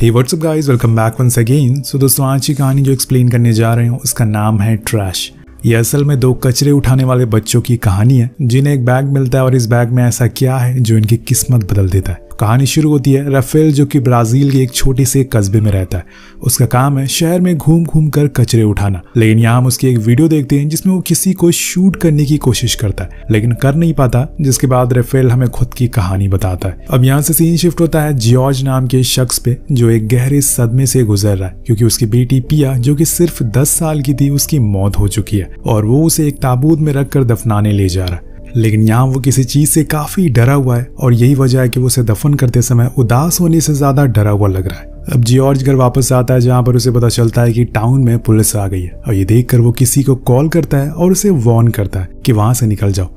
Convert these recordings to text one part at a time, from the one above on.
हे WhatsApp guys welcome back once again so दोस्तों आज की कहानी जो एक्सप्लेन करने जा रहे हूँ उसका नाम है ट्रैश ये असल में दो कचरे उठाने वाले बच्चों की कहानी है जिन्हें एक बैग मिलता है और इस बैग में ऐसा क्या है जो इनकी किस्मत बदल देता है कहानी शुरू होती है राफेल जो कि ब्राज़ील के एक छोटे से कस्बे में रहता है उसका काम है शहर में घूम घूम कर कचरे उठाना लेकिन यहाँ हम उसकी एक वीडियो देखते हैं जिसमें वो किसी को शूट करने की कोशिश करता है लेकिन कर नहीं पाता जिसके बाद राफेल हमें खुद की कहानी बताता है अब यहाँ से सीन शिफ्ट होता है जियॉर्ज नाम के शख्स पे जो एक गहरे सदमे से गुजर रहा है क्योंकि उसकी बेटी पिया जो की सिर्फ दस साल की थी उसकी मौत हो चुकी है और वो उसे एक ताबूत में कर दफनाने ले जा रहा है लेकिन यहाँ वो किसी चीज़ से काफ़ी डरा हुआ है और यही वजह है कि वो उसे दफन करते समय उदास होने से ज़्यादा डरा हुआ लग रहा है अब जॉर्ज घर वापस आता है जहाँ पर उसे पता चलता है कि टाउन में पुलिस आ गई है और ये देखकर वो किसी को कॉल करता है और उसे वार्न करता है कि वहां से निकल जाओ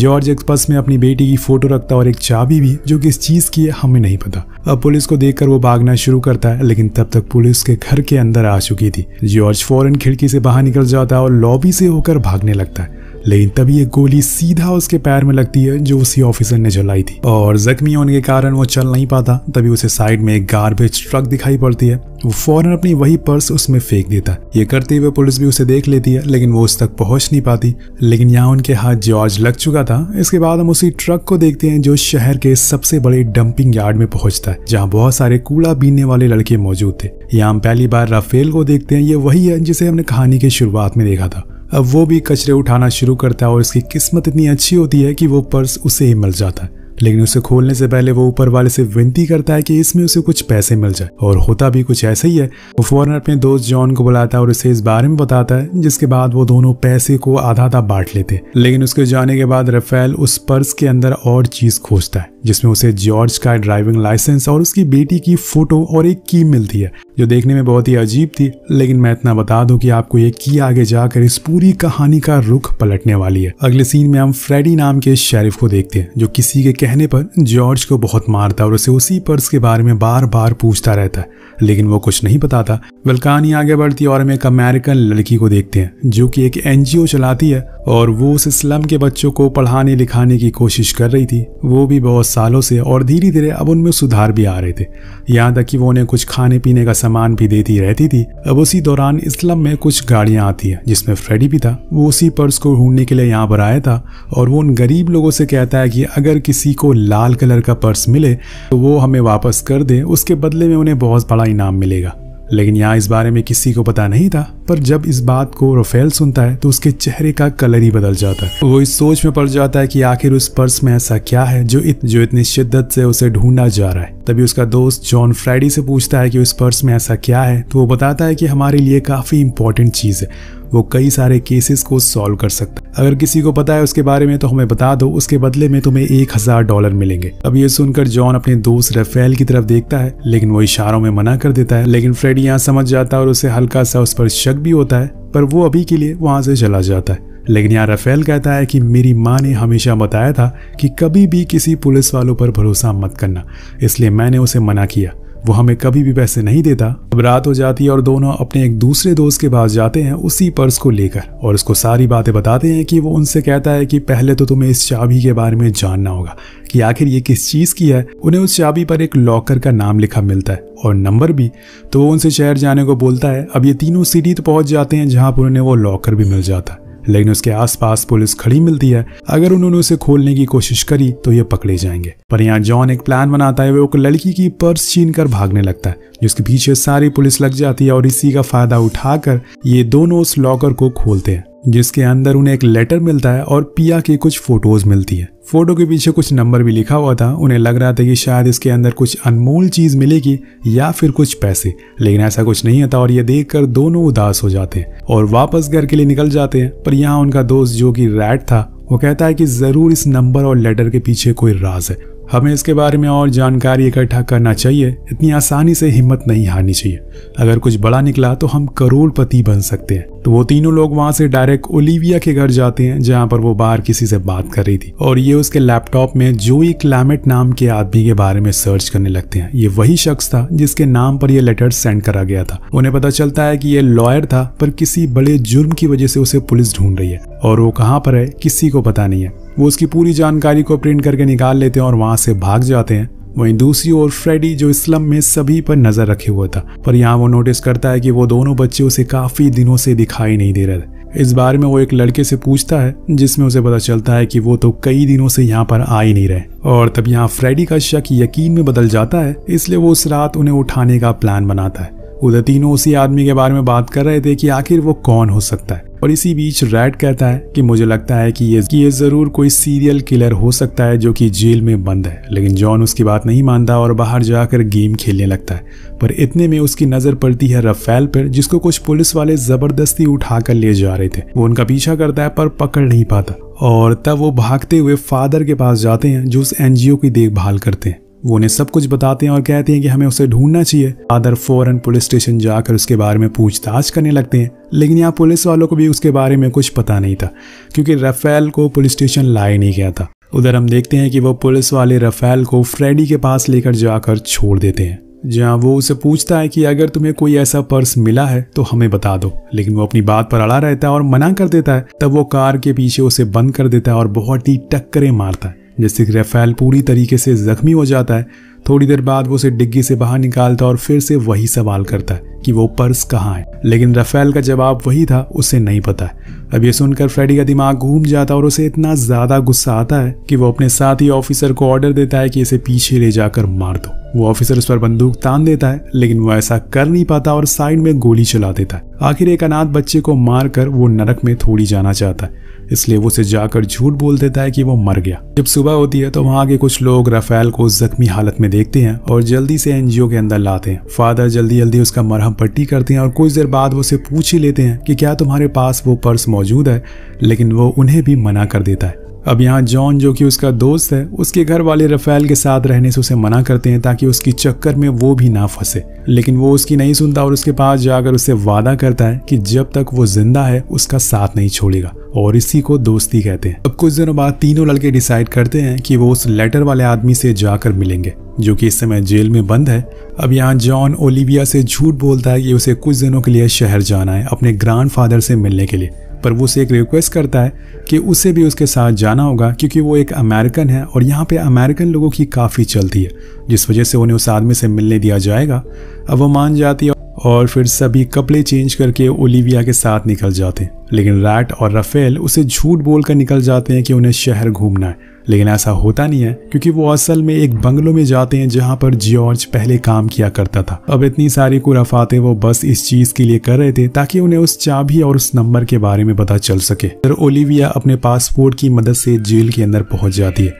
जॉर्ज एक पर्स में अपनी बेटी की फोटो रखता है और एक चाबी भी जो किस चीज की है हमें नहीं पता अब पुलिस को देखकर वो भागना शुरू करता है लेकिन तब तक पुलिस के घर के अंदर आ चुकी थी जॉर्ज फौरन खिड़की से बाहर निकल जाता है और लॉबी से होकर भागने लगता है लेकिन तभी एक गोली सीधा उसके पैर में लगती है जो उसी ऑफिसर ने जलाई थी और जख्मी होने के कारण वो चल नहीं पाता तभी उसे साइड में एक गार्बेज ट्रक दिखाई पड़ती है वो फौरन अपनी वही पर्स उसमें फेंक देता है ये करते हुए पुलिस भी उसे देख लेती है लेकिन वो उस तक पहुंच नहीं पाती लेकिन यहाँ उनके हाथ जॉर्ज लग चुका था इसके बाद हम उसी ट्रक को देखते हैं जो शहर के सबसे बड़े डंपिंग यार्ड में पहुंचता है जहाँ बहुत सारे कूड़ा बीनने वाले लड़के मौजूद थे यहाँ हम पहली बार राफेल को देखते हैं ये वही है जिसे हमने कहानी के शुरुआत में देखा था अब वो भी कचरे उठाना शुरू करता है और उसकी किस्मत इतनी अच्छी होती है कि वो पर्स उसे ही मिल जाता है लेकिन उसे खोलने से पहले वो ऊपर वाले से विनती करता है कि इसमें उसे कुछ पैसे मिल जाए और होता भी कुछ ऐसा ही है वो फॉरन अपने दोस्त जॉन को बुलाता है और उसे इस बारे में बताता है जिसके बाद वो दोनों पैसे को आधा आधा बांट लेते लेकिन उसके जाने के बाद रफेल उस पर्स के अंदर और चीज खोजता है जिसमें उसे जॉर्ज का ड्राइविंग लाइसेंस और उसकी बेटी की फोटो और एक की मिलती है जो देखने में बहुत ही अजीब थी लेकिन मैं इतना बता दूं कि आपको ये की आगे जाकर इस पूरी कहानी का रुख पलटने वाली है अगले सीन में हम फ्रेडी नाम के शेरिफ को देखते हैं जो किसी के कहने पर जॉर्ज को बहुत मारता और उसे उसी पर्स के बारे में बार बार पूछता रहता है लेकिन वो कुछ नहीं बताता वेलकानी आगे बढ़ती और हम एक अमेरिकन लड़की को देखते हैं जो कि एक एनजीओ चलाती है और वो उस स्लम के बच्चों को पढ़ाने लिखाने की कोशिश कर रही थी वो भी बहुत सालों से और धीरे धीरे अब उनमें सुधार भी आ रहे थे यहाँ तक कि वो उन्हें कुछ खाने पीने का सामान भी देती रहती थी अब उसी दौरान स्लम में कुछ गाड़ियाँ आती हैं जिसमें फ्रेडी भी था वो उसी पर्स को ढूंढने के लिए यहाँ पर आया था और वो उन गरीब लोगों से कहता है कि अगर किसी को लाल कलर का पर्स मिले तो वो हमें वापस कर दे उसके बदले में उन्हें बहुत बड़ा इनाम मिलेगा लेकिन यहाँ इस बारे में किसी को पता नहीं था पर जब इस बात को रफेल सुनता है तो उसके चेहरे का कलर ही बदल जाता है वो इस सोच में पड़ जाता है कि आखिर उस पर्स में ऐसा क्या है जो इत, जो इतनी शिद्दत से उसे ढूंढा जा रहा है तभी उसका दोस्त जॉन फ्राइडी से पूछता है कि उस पर्स में ऐसा क्या है तो वो बताता है कि हमारे लिए काफी इंपॉर्टेंट चीज है वो कई सारे केसेस को सॉल्व कर सकता है अगर किसी को पता है उसके बारे में तो हमें बता दो उसके बदले में तुम्हें एक हजार डॉलर मिलेंगे अब ये सुनकर जॉन अपने दोस्त रफेल की तरफ देखता है लेकिन वो इशारों में मना कर देता है लेकिन फ्रेड यहाँ समझ जाता है और उसे हल्का सा उस पर शक भी होता है पर वो अभी के लिए वहां से चला जाता है लेकिन यहाँ रफेल कहता है कि मेरी माँ ने हमेशा बताया था कि कभी भी किसी पुलिस वालों पर भरोसा मत करना इसलिए मैंने उसे मना किया वो हमें कभी भी पैसे नहीं देता अब रात हो जाती है और दोनों अपने एक दूसरे दोस्त के पास जाते हैं उसी पर्स को लेकर और उसको सारी बातें बताते हैं कि वो उनसे कहता है कि पहले तो तुम्हें इस चाबी के बारे में जानना होगा कि आखिर ये किस चीज़ की है उन्हें उस चाबी पर एक लॉकर का नाम लिखा मिलता है और नंबर भी तो वो उनसे शहर जाने को बोलता है अब ये तीनों सिटी तो पहुंच जाते हैं जहाँ पर उन्हें वो लॉकर भी मिल जाता है लेकिन उसके आसपास पुलिस खड़ी मिलती है अगर उन्होंने उसे खोलने की कोशिश करी तो ये पकड़े जाएंगे पर यहाँ जॉन एक प्लान बनाता है वो एक लड़की की पर्स छीन कर भागने लगता है जिसके पीछे सारी पुलिस लग जाती है और इसी का फायदा उठाकर ये दोनों उस लॉकर को खोलते हैं जिसके अंदर उन्हें एक लेटर मिलता है और पिया की कुछ फोटोज मिलती है फोटो के पीछे कुछ नंबर भी लिखा हुआ था उन्हें लग रहा था कि शायद इसके अंदर कुछ अनमोल चीज मिलेगी या फिर कुछ पैसे लेकिन ऐसा कुछ नहीं होता और ये देखकर दोनों उदास हो जाते हैं और वापस घर के लिए निकल जाते हैं पर यहाँ उनका दोस्त जो कि रैट था वो कहता है कि जरूर इस नंबर और लेटर के पीछे कोई राज है हमें इसके बारे में और जानकारी इकट्ठा करना चाहिए इतनी आसानी से हिम्मत नहीं हारनी चाहिए अगर कुछ बड़ा निकला तो हम करोड़पति बन सकते हैं तो वो तीनों लोग वहां से डायरेक्ट ओलिविया के घर जाते हैं जहां पर वो बाहर किसी से बात कर रही थी और ये उसके लैपटॉप में जोई क्लैमेट नाम के आदमी के बारे में सर्च करने लगते हैं ये वही शख्स था जिसके नाम पर यह लेटर सेंड करा गया था उन्हें पता चलता है कि ये लॉयर था पर किसी बड़े जुर्म की वजह से उसे पुलिस ढूंढ रही है और वो कहाँ पर है किसी को पता नहीं है वो उसकी पूरी जानकारी को प्रिंट करके निकाल लेते हैं और वहाँ से भाग जाते हैं वहीं दूसरी ओर फ्रेडी जो स्लम में सभी पर नजर रखे हुआ था पर यहाँ वो नोटिस करता है कि वो दोनों बच्चे उसे काफी दिनों से दिखाई नहीं दे रहे थे इस बारे में वो एक लड़के से पूछता है जिसमें उसे पता चलता है कि वो तो कई दिनों से यहाँ पर आ ही नहीं रहे और तब यहाँ फ्रेडी का शक यकीन में बदल जाता है इसलिए वो उस रात उन्हें उठाने का प्लान बनाता है उधर तीनों उसी आदमी के बारे में बात कर रहे थे कि आखिर वो कौन हो सकता है और इसी बीच रैड कहता है कि मुझे लगता है कि ये कि ये जरूर कोई सीरियल किलर हो सकता है जो कि जेल में बंद है लेकिन जॉन उसकी बात नहीं मानता और बाहर जाकर गेम खेलने लगता है पर इतने में उसकी नजर पड़ती है रफेल पर जिसको कुछ पुलिस वाले जबरदस्ती उठाकर ले जा रहे थे वो उनका पीछा करता है पर पकड़ नहीं पाता और तब वो भागते हुए फादर के पास जाते हैं जो उस एनजीओ की देखभाल करते हैं वो उन्हें सब कुछ बताते हैं और कहते हैं कि हमें उसे ढूंढना चाहिए फादर फौरन पुलिस स्टेशन जाकर उसके बारे में पूछताछ करने लगते हैं लेकिन यहाँ पुलिस वालों को भी उसके बारे में कुछ पता नहीं था क्योंकि रफेल को पुलिस स्टेशन लाया नहीं गया था उधर हम देखते हैं कि वो पुलिस वाले रफेल को फ्रेडी के पास लेकर जाकर छोड़ देते हैं जहाँ वो उसे पूछता है कि अगर तुम्हें कोई ऐसा पर्स मिला है तो हमें बता दो लेकिन वो अपनी बात पर अड़ा रहता है और मना कर देता है तब वो कार के पीछे उसे बंद कर देता है और बहुत ही टक्करें मारता है जिससे कि रफेल पूरी तरीके से जख्मी हो जाता है थोड़ी देर बाद वो उसे डिग्गी से बाहर निकालता और फिर से वही सवाल करता है कि वो पर्स कहाँ है लेकिन रफेल का जवाब वही था उसे नहीं पता अब ये सुनकर फ्रेडी का दिमाग घूम जाता और उसे इतना ज़्यादा गुस्सा आता है कि वो अपने साथी ऑफिसर को ऑर्डर देता है कि इसे पीछे ले जाकर मार दो वो ऑफिसर उस पर बंदूक तान देता है लेकिन वो ऐसा कर नहीं पाता और साइड में गोली चला देता है आखिर एक अनाथ बच्चे को मारकर वो नरक में थोड़ी जाना चाहता है इसलिए वो उसे जाकर झूठ बोल देता है कि वो मर गया जब सुबह होती है तो वहाँ के कुछ लोग राफेल को जख्मी हालत में देखते हैं और जल्दी से एनजीओ के अंदर लाते हैं फादर जल्दी जल्दी उसका मरहम पट्टी करते हैं और कुछ देर बाद वो उसे पूछ ही लेते हैं कि क्या तुम्हारे पास वो पर्स मौजूद है लेकिन वो उन्हें भी मना कर देता है अब यहाँ जॉन जो कि उसका दोस्त है उसके घर वाले रफेल के साथ रहने से उसे मना करते हैं ताकि उसकी चक्कर में वो भी ना फंसे लेकिन वो उसकी नहीं सुनता और उसके पास जाकर उससे वादा करता है कि जब तक वो जिंदा है उसका साथ नहीं छोड़ेगा और इसी को दोस्ती कहते हैं अब कुछ दिनों बाद तीनों लड़के डिसाइड करते हैं कि वो उस लेटर वाले आदमी से जाकर मिलेंगे जो कि इस समय जेल में बंद है अब यहाँ जॉन ओलिविया से झूठ बोलता है कि उसे कुछ दिनों के लिए शहर जाना है अपने ग्रैंडफादर से मिलने के लिए पर वो उसे एक रिक्वेस्ट करता है कि उसे भी उसके साथ जाना होगा क्योंकि वो एक अमेरिकन है और यहाँ पे अमेरिकन लोगों की काफ़ी चलती है जिस वजह से उन्हें उस आदमी से मिलने दिया जाएगा अब वो मान जाती है और फिर सभी कपड़े चेंज करके ओलिविया के साथ निकल जाते हैं लेकिन रैट और रफेल उसे झूठ बोलकर निकल जाते हैं कि उन्हें शहर घूमना है लेकिन ऐसा होता नहीं है क्योंकि वो असल में एक बंगलों में जाते हैं जहाँ पर जॉर्ज पहले काम किया करता था अब इतनी सारी कुराफाते वो बस इस चीज के लिए कर रहे थे ताकि उन्हें उस चाबी और उस नंबर के बारे में पता चल सके फिर ओलिविया अपने पासपोर्ट की मदद से जेल के अंदर पहुंच जाती है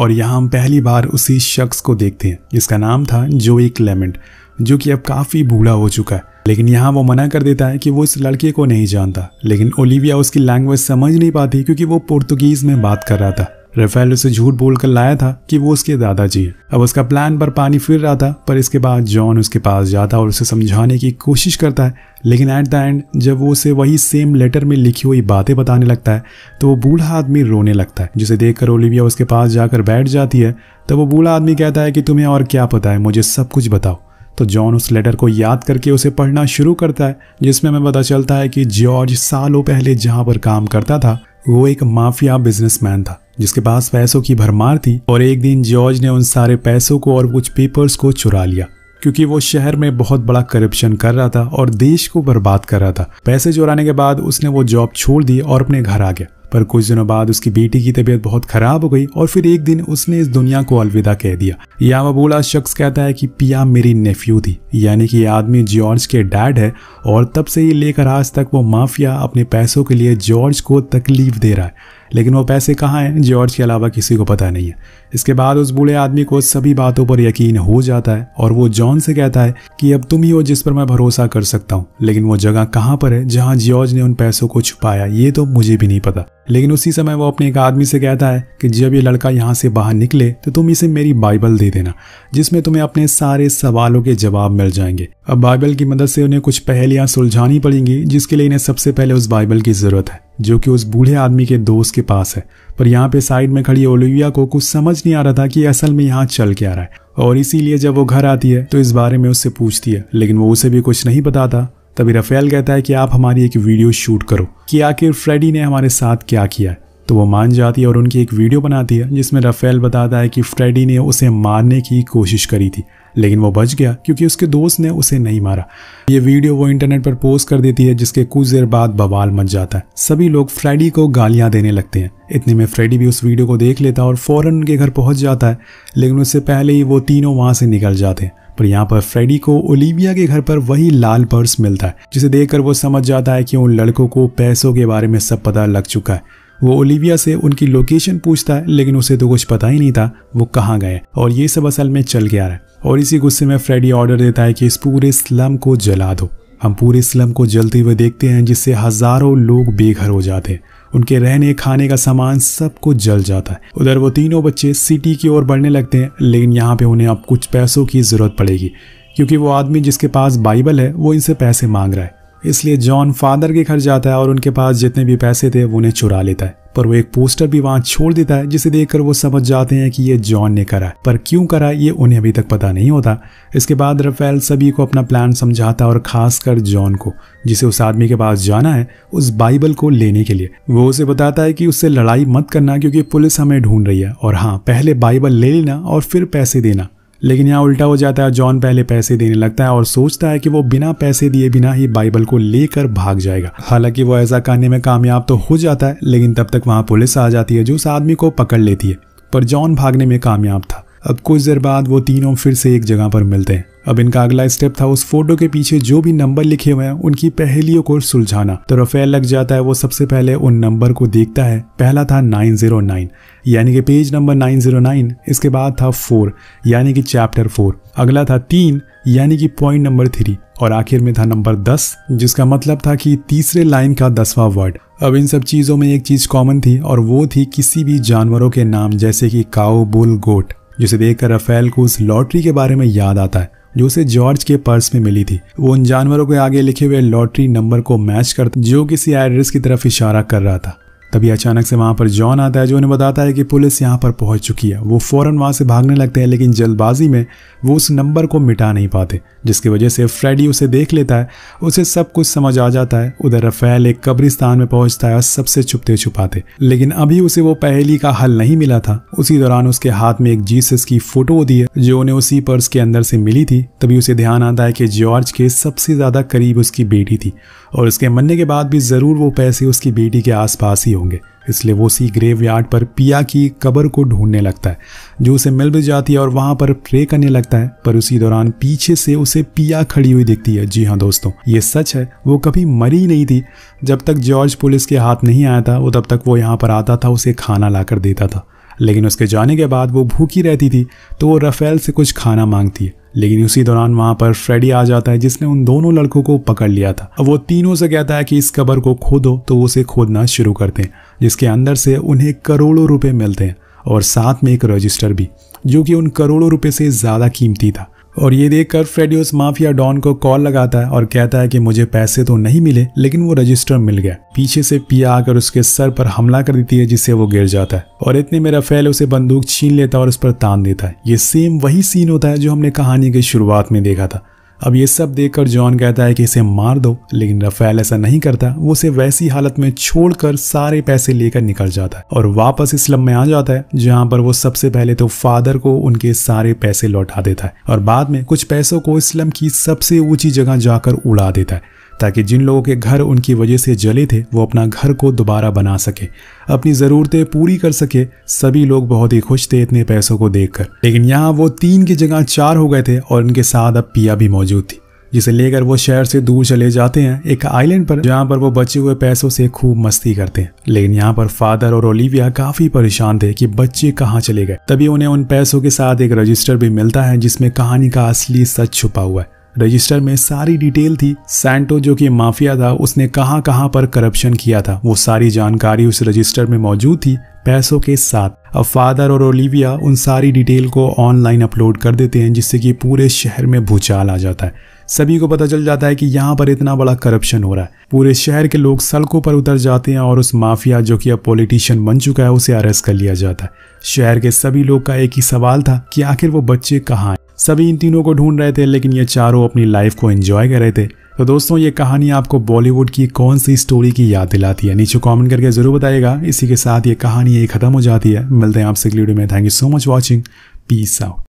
और यहाँ हम पहली बार उसी शख्स को देखते हैं जिसका नाम था जो एक जो कि अब काफ़ी बूढ़ा हो चुका है लेकिन यहाँ वो मना कर देता है कि वो इस लड़के को नहीं जानता लेकिन ओलिविया उसकी लैंग्वेज समझ नहीं पाती क्योंकि वो पुर्तगीज़ में बात कर रहा था रफेल उसे झूठ बोलकर लाया था कि वो उसके दादाजी हैं अब उसका प्लान पर पानी फिर रहा था पर इसके बाद जॉन उसके पास जाता और उसे समझाने की कोशिश करता है लेकिन एट द एंड जब वो उसे वही सेम लेटर में लिखी हुई बातें बताने लगता है तो वो बूढ़ा आदमी रोने लगता है जिसे देखकर ओलिविया उसके पास जाकर बैठ जाती है तब वो बूढ़ा आदमी कहता है कि तुम्हें और क्या पता है मुझे सब कुछ बताओ तो जॉन उस लेटर को याद करके उसे पढ़ना शुरू करता है जिसमें हमें पता चलता है कि जॉर्ज सालों पहले जहाँ पर काम करता था वो एक माफिया बिजनेसमैन था जिसके पास पैसों की भरमार थी और एक दिन जॉर्ज ने उन सारे पैसों को और कुछ पेपर्स को चुरा लिया क्योंकि वो शहर में बहुत बड़ा करप्शन कर रहा था और देश को बर्बाद कर रहा था पैसे चुराने के बाद उसने वो जॉब छोड़ दी और अपने घर आ गया पर कुछ दिनों बाद उसकी बेटी की तबीयत बहुत खराब हो गई और फिर एक दिन उसने इस दुनिया को अलविदा कह दिया या वह बूढ़ा शख्स कहता है कि पिया मेरी नेफ्यू थी यानी कि आदमी जॉर्ज के डैड है और तब से ही लेकर आज तक वो माफिया अपने पैसों के लिए जॉर्ज को तकलीफ दे रहा है लेकिन वो पैसे कहाँ हैं जॉर्ज के अलावा किसी को पता नहीं है इसके बाद उस बूढ़े आदमी को सभी बातों पर यकीन हो जाता है और वो जॉन से कहता है कि अब तुम ही हो जिस पर मैं भरोसा कर सकता हूँ लेकिन वो जगह कहाँ पर है जहाँ जॉर्ज ने उन पैसों को छुपाया ये तो मुझे भी नहीं पता लेकिन उसी समय वो अपने एक आदमी से कहता है कि जब ये लड़का यहाँ से बाहर निकले तो तुम इसे मेरी बाइबल दे देना जिसमें तुम्हें अपने सारे सवालों के जवाब मिल जाएंगे अब बाइबल की मदद से उन्हें कुछ पहेलियाँ सुलझानी पड़ेंगी जिसके लिए इन्हें सबसे पहले उस बाइबल की जरूरत है जो कि उस बूढ़े आदमी के दोस्त के पास है पर यहाँ पे साइड में खड़ी ओलिविया को कुछ समझ नहीं आ रहा था कि असल में यहाँ चल के आ रहा है और इसीलिए जब वो घर आती है तो इस बारे में उससे पूछती है लेकिन वो उसे भी कुछ नहीं बताता तभी रफेल कहता है कि आप हमारी एक वीडियो शूट करो कि आखिर फ्रेडी ने हमारे साथ क्या किया है तो वो मान जाती है और उनकी एक वीडियो बनाती है जिसमें रफेल बताता है कि फ्रेडी ने उसे मारने की कोशिश करी थी लेकिन वो बच गया क्योंकि उसके दोस्त ने उसे नहीं मारा ये वीडियो वो इंटरनेट पर पोस्ट कर देती है जिसके कुछ देर बाद बवाल मच जाता है सभी लोग फ्रेडी को गालियाँ देने लगते हैं इतने में फ्रेडी भी उस वीडियो को देख लेता है और फ़ौरन उनके घर पहुंच जाता है लेकिन उससे पहले ही वो तीनों वहाँ से निकल जाते हैं पर यहाँ पर फ्रेडी को ओलिविया के घर पर वही लाल पर्स मिलता है जिसे देखकर वो समझ जाता है कि उन लड़कों को पैसों के बारे में सब पता लग चुका है वो ओलिविया से उनकी लोकेशन पूछता है लेकिन उसे तो कुछ पता ही नहीं था वो कहाँ गए और ये सब असल में चल गया है और इसी गुस्से में फ्रेडी ऑर्डर देता है कि इस पूरे स्लम को जला दो हम पूरे स्लम को जलते हुए देखते हैं जिससे हजारों लोग बेघर हो जाते हैं उनके रहने खाने का सामान सब कुछ जल जाता है उधर वो तीनों बच्चे सिटी की ओर बढ़ने लगते हैं लेकिन यहाँ पे उन्हें अब कुछ पैसों की ज़रूरत पड़ेगी क्योंकि वो आदमी जिसके पास बाइबल है वो इनसे पैसे मांग रहा है इसलिए जॉन फादर के घर जाता है और उनके पास जितने भी पैसे थे वो उन्हें चुरा लेता है पर वो एक पोस्टर भी वहां छोड़ देता है जिसे देखकर वो समझ जाते हैं कि ये जॉन ने करा पर क्यों करा ये उन्हें अभी तक पता नहीं होता इसके बाद रफेल सभी को अपना प्लान समझाता और खासकर जॉन को जिसे उस आदमी के पास जाना है उस बाइबल को लेने के लिए वो उसे बताता है कि उससे लड़ाई मत करना क्योंकि पुलिस हमें ढूंढ रही है और हाँ पहले बाइबल ले लेना और फिर पैसे देना लेकिन यहाँ उल्टा हो जाता है जॉन पहले पैसे देने लगता है और सोचता है कि वो बिना पैसे दिए बिना ही बाइबल को लेकर भाग जाएगा हालांकि वो ऐसा करने में कामयाब तो हो जाता है लेकिन तब तक वहाँ पुलिस आ जाती है जो उस आदमी को पकड़ लेती है पर जॉन भागने में कामयाब था अब कुछ देर बाद वो तीनों फिर से एक जगह पर मिलते हैं अब इनका अगला स्टेप था उस फोटो के पीछे जो भी नंबर लिखे हुए हैं उनकी पहेलियों को सुलझाना तो रफेल लग जाता है वो सबसे पहले उन नंबर को देखता है पहला था 909 यानी कि पेज नंबर 909 इसके बाद था फोर यानी कि चैप्टर फोर अगला था तीन यानी कि पॉइंट नंबर थ्री और आखिर में था नंबर दस जिसका मतलब था कि तीसरे लाइन का दसवा वर्ड अब इन सब चीज़ों में एक चीज़ कॉमन थी और वो थी किसी भी जानवरों के नाम जैसे कि काओ बुल गोट जिसे देखकर रफेल को उस लॉटरी के बारे में याद आता है जो उसे जॉर्ज के पर्स में मिली थी वो उन जानवरों के आगे लिखे हुए लॉटरी नंबर को मैच कर जो किसी एड्रेस की तरफ इशारा कर रहा था तभी अचानक से वहाँ पर जॉन आता है जो उन्हें बताता है कि पुलिस यहाँ पर पहुँच चुकी है वो फ़ौरन वहाँ से भागने लगते हैं लेकिन जल्दबाजी में वो उस नंबर को मिटा नहीं पाते जिसकी वजह से फ्रेडी उसे देख लेता है उसे सब कुछ समझ आ जाता है उधर रफेल एक कब्रिस्तान में पहुँचता है और सबसे छुपते छुपाते लेकिन अभी उसे वो पहली का हल नहीं मिला था उसी दौरान उसके हाथ में एक जीसस की फ़ोटो होती है जो उन्हें उसी पर्स के अंदर से मिली थी तभी उसे ध्यान आता है कि जॉर्ज के सबसे ज़्यादा करीब उसकी बेटी थी और इसके मरने के बाद भी ज़रूर वो पैसे उसकी बेटी के आसपास ही होंगे इसलिए वो उसी ग्रेव पर पिया की कबर को ढूंढने लगता है जो उसे मिल भी जाती है और वहाँ पर प्रे करने लगता है पर उसी दौरान पीछे से उसे पिया खड़ी हुई दिखती है जी हाँ दोस्तों ये सच है वो कभी मरी नहीं थी जब तक जॉर्ज पुलिस के हाथ नहीं आया था वो तब तक वो यहाँ पर आता था उसे खाना ला देता था लेकिन उसके जाने के बाद वो भूखी रहती थी तो वो रफेल से कुछ खाना मांगती है लेकिन उसी दौरान वहाँ पर फ्रेडी आ जाता है जिसने उन दोनों लड़कों को पकड़ लिया था अब वो तीनों से कहता है कि इस कबर को खोदो तो वो उसे खोदना शुरू करते हैं जिसके अंदर से उन्हें करोड़ों रुपए मिलते हैं और साथ में एक रजिस्टर भी जो कि उन करोड़ों रुपए से ज़्यादा कीमती था और ये देखकर फ्रेडी उस माफिया डॉन को कॉल लगाता है और कहता है कि मुझे पैसे तो नहीं मिले लेकिन वो रजिस्टर मिल गया पीछे से पिया आकर उसके सर पर हमला कर देती है जिससे वो गिर जाता है और इतने में रफेल उसे बंदूक छीन लेता है और उस पर तान देता है ये सेम वही सीन होता है जो हमने कहानी की शुरुआत में देखा था अब ये सब देखकर जॉन कहता है कि इसे मार दो लेकिन रफेल ऐसा नहीं करता वो उसे वैसी हालत में छोड़कर सारे पैसे लेकर निकल जाता है और वापस इस में आ जाता है जहाँ पर वो सबसे पहले तो फादर को उनके सारे पैसे लौटा देता है और बाद में कुछ पैसों को इस्लम की सबसे ऊंची जगह जाकर उड़ा देता है ताकि जिन लोगों के घर उनकी वजह से जले थे वो अपना घर को दोबारा बना सके अपनी ज़रूरतें पूरी कर सके सभी लोग बहुत ही खुश थे इतने पैसों को देखकर लेकिन यहाँ वो तीन की जगह चार हो गए थे और उनके साथ अब पिया भी मौजूद थी जिसे लेकर वो शहर से दूर चले जाते हैं एक आइलैंड पर जहाँ पर वो बचे हुए पैसों से खूब मस्ती करते हैं लेकिन यहाँ पर फादर और ओलिविया काफी परेशान थे कि बच्चे कहाँ चले गए तभी उन्हें उन पैसों के साथ एक रजिस्टर भी मिलता है जिसमें कहानी का असली सच छुपा हुआ है रजिस्टर में सारी डिटेल थी सैंटो जो कि माफिया था उसने कहां कहां पर करप्शन किया था वो सारी जानकारी उस रजिस्टर में मौजूद थी पैसों के साथ अब फादर और ओलिविया उन सारी डिटेल को ऑनलाइन अपलोड कर देते हैं जिससे कि पूरे शहर में भूचाल आ जाता है सभी को पता चल जाता है कि यहाँ पर इतना बड़ा करप्शन हो रहा है पूरे शहर के लोग सड़कों पर उतर जाते हैं और उस माफिया जो कि अब पॉलिटिशियन बन चुका है उसे अरेस्ट कर लिया जाता है शहर के सभी लोग का एक ही सवाल था कि आखिर वो बच्चे कहाँ हैं सभी इन तीनों को ढूंढ रहे थे लेकिन ये चारों अपनी लाइफ को एंजॉय कर रहे थे तो दोस्तों ये कहानी आपको बॉलीवुड की कौन सी स्टोरी की याद दिलाती है नीचे कमेंट करके जरूर बताइएगा इसी के साथ ये कहानी यही खत्म हो जाती है मिलते हैं आपसे अगली वीडियो में thank you so much watching peace out